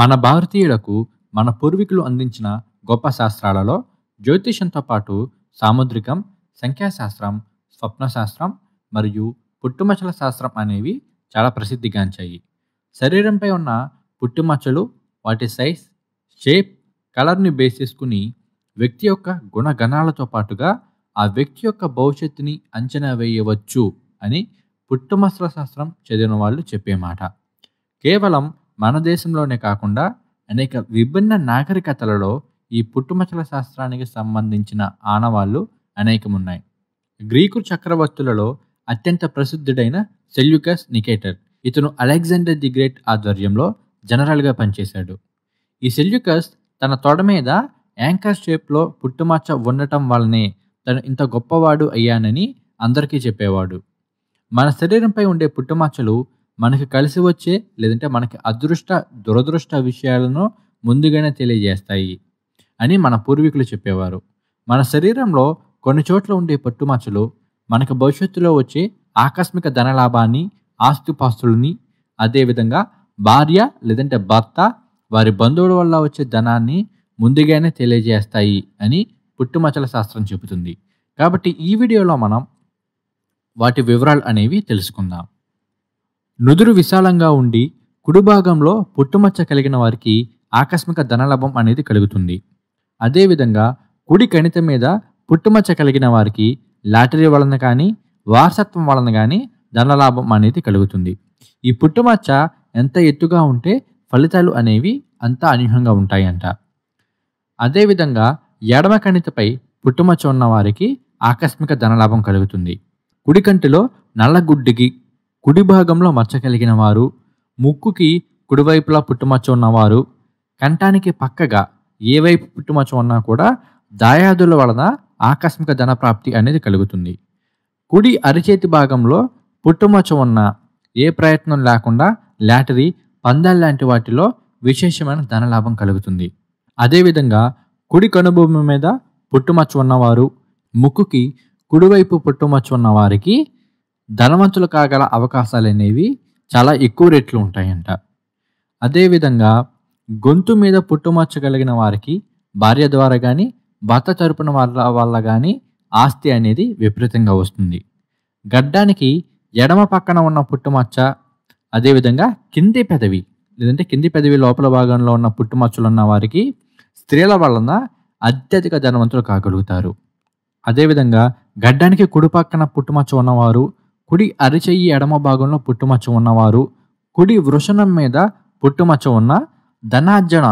మన భారతీయులకు మన పూర్వీకులు అందించిన గొప్ప శాస్త్రాలలో జ్యోతిషంతో పాటు సాముద్రికం సంఖ్యాశాస్త్రం స్వప్నశాస్త్రం మరియు పుట్టుమచ్చల శాస్త్రం అనేవి చాలా ప్రసిద్ధిగాంచాయి శరీరంపై ఉన్న పుట్టుమచ్చలు వాటి సైజ్ షేప్ కలర్ని బేస్ చేసుకుని వ్యక్తి యొక్క గుణగణాలతో పాటుగా ఆ వ్యక్తి యొక్క భవిష్యత్తుని అంచనా వేయవచ్చు అని పుట్టుమచ్చల శాస్త్రం చదివిన వాళ్ళు చెప్పే మాట కేవలం మన దేశంలోనే కాకుండా అనేక విభిన్న నాగరికతలలో ఈ పుట్టుమచ్చల శాస్త్రానికి సంబంధించిన ఆనవాళ్ళు అనేకమున్నాయి గ్రీకు చక్రవర్తులలో అత్యంత ప్రసిద్ధుడైన సెల్యుకస్ నికేటర్ ఇతను అలెగ్జాండర్ ది గ్రేట్ ఆధ్వర్యంలో జనరల్గా పనిచేశాడు ఈ సెల్యుకస్ తన తొడ మీద యాంకర్ షేప్లో పుట్టుమచ్చ ఉండటం వల్లనే తను ఇంత గొప్పవాడు అయ్యానని అందరికీ చెప్పేవాడు మన శరీరంపై ఉండే పుట్టుమచ్చలు మనకి కలిసి వచ్చే లేదంటే మనకి అదృష్ట దురదృష్ట విషయాలను ముందుగానే తెలియజేస్తాయి అని మన పూర్వీకులు చెప్పేవారు మన శరీరంలో కొన్ని చోట్ల ఉండే పట్టుమచ్చలు మనకు భవిష్యత్తులో వచ్చే ఆకస్మిక ధనలాభాన్ని ఆస్తిపాస్తులని అదేవిధంగా భార్య లేదంటే భర్త వారి బంధువుల వల్ల వచ్చే ధనాన్ని ముందుగానే తెలియజేస్తాయి అని పుట్టుమచ్చల శాస్త్రం చెబుతుంది కాబట్టి ఈ వీడియోలో మనం వాటి వివరాలు అనేవి తెలుసుకుందాం నుదురు విశాలంగా ఉండి భాగంలో పుట్టుమచ్చ కలిగిన వారికి ఆకస్మిక ధనలాభం అనేది కలుగుతుంది అదేవిధంగా కుడి కణిత మీద పుట్టుమచ్చ కలిగిన వారికి లాటరీ వలన కానీ వారసత్వం వలన కానీ ధనలాభం అనేది కలుగుతుంది ఈ పుట్టుమచ్చ ఎంత ఎత్తుగా ఉంటే ఫలితాలు అనేవి అంత అనూహ్యంగా ఉంటాయంట అదేవిధంగా ఎడమ కణితపై పుట్టుమచ్చ ఉన్నవారికి ఆకస్మిక ధనలాభం కలుగుతుంది కుడి కంటిలో నల్లగుడ్డికి కుడి భాగంలో మచ్చ కలిగిన వారు ముక్కుకి కుడివైపులా పుట్టుమచ్చ ఉన్నవారు కంఠానికి పక్కగా ఏ వైపు పుట్టుమచ్చ ఉన్నా కూడా దాయాదుల వలన ఆకస్మిక ధనప్రాప్తి అనేది కలుగుతుంది కుడి అరిచేతి భాగంలో పుట్టుమచ్చ ఉన్న ఏ ప్రయత్నం లేకుండా లాటరీ పందాలు లాంటి వాటిలో విశేషమైన ధనలాభం కలుగుతుంది అదేవిధంగా కుడి కనుభూమి మీద పుట్టుమచ్చ ఉన్నవారు ముక్కుకి కుడివైపు పుట్టుమచ్చ ఉన్న వారికి ధనవంతులు కాగల అవకాశాలు అనేవి చాలా ఎక్కువ రేట్లు ఉంటాయంట అదేవిధంగా గొంతు మీద పుట్టుమచ్చ వారికి భార్య ద్వారా కానీ భర్త తరపున వాళ్ళ వల్ల కానీ ఆస్తి అనేది విపరీతంగా వస్తుంది గడ్డానికి ఎడమ పక్కన ఉన్న పుట్టుమచ్చ అదేవిధంగా కింది పెదవి లేదంటే కింది పెదవి లోపల భాగంలో ఉన్న పుట్టుమచ్చలు ఉన్న వారికి స్త్రీల వలన అత్యధిక ధనవంతులు కాగలుగుతారు అదేవిధంగా గడ్డానికి కుడి పక్కన పుట్టుమచ్చ ఉన్నవారు కుడి అరిచెయ్యి ఎడమ భాగంలో పుట్టుమచ్చ ఉన్నవారు కుడి వృషణం మీద పుట్టుమచ్చ ఉన్న ధనార్జన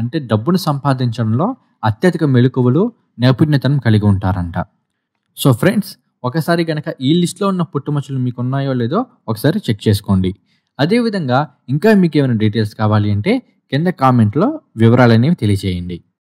అంటే డబ్బును సంపాదించడంలో అత్యధిక మెలుకువలు నైపుణ్యతను కలిగి ఉంటారంట సో ఫ్రెండ్స్ ఒకసారి కనుక ఈ లిస్ట్లో ఉన్న పుట్టుమచ్చలు మీకు ఉన్నాయో లేదో ఒకసారి చెక్ చేసుకోండి అదేవిధంగా ఇంకా మీకు ఏమైనా డీటెయిల్స్ కావాలి అంటే కింద కామెంట్లో వివరాలనేవి తెలియజేయండి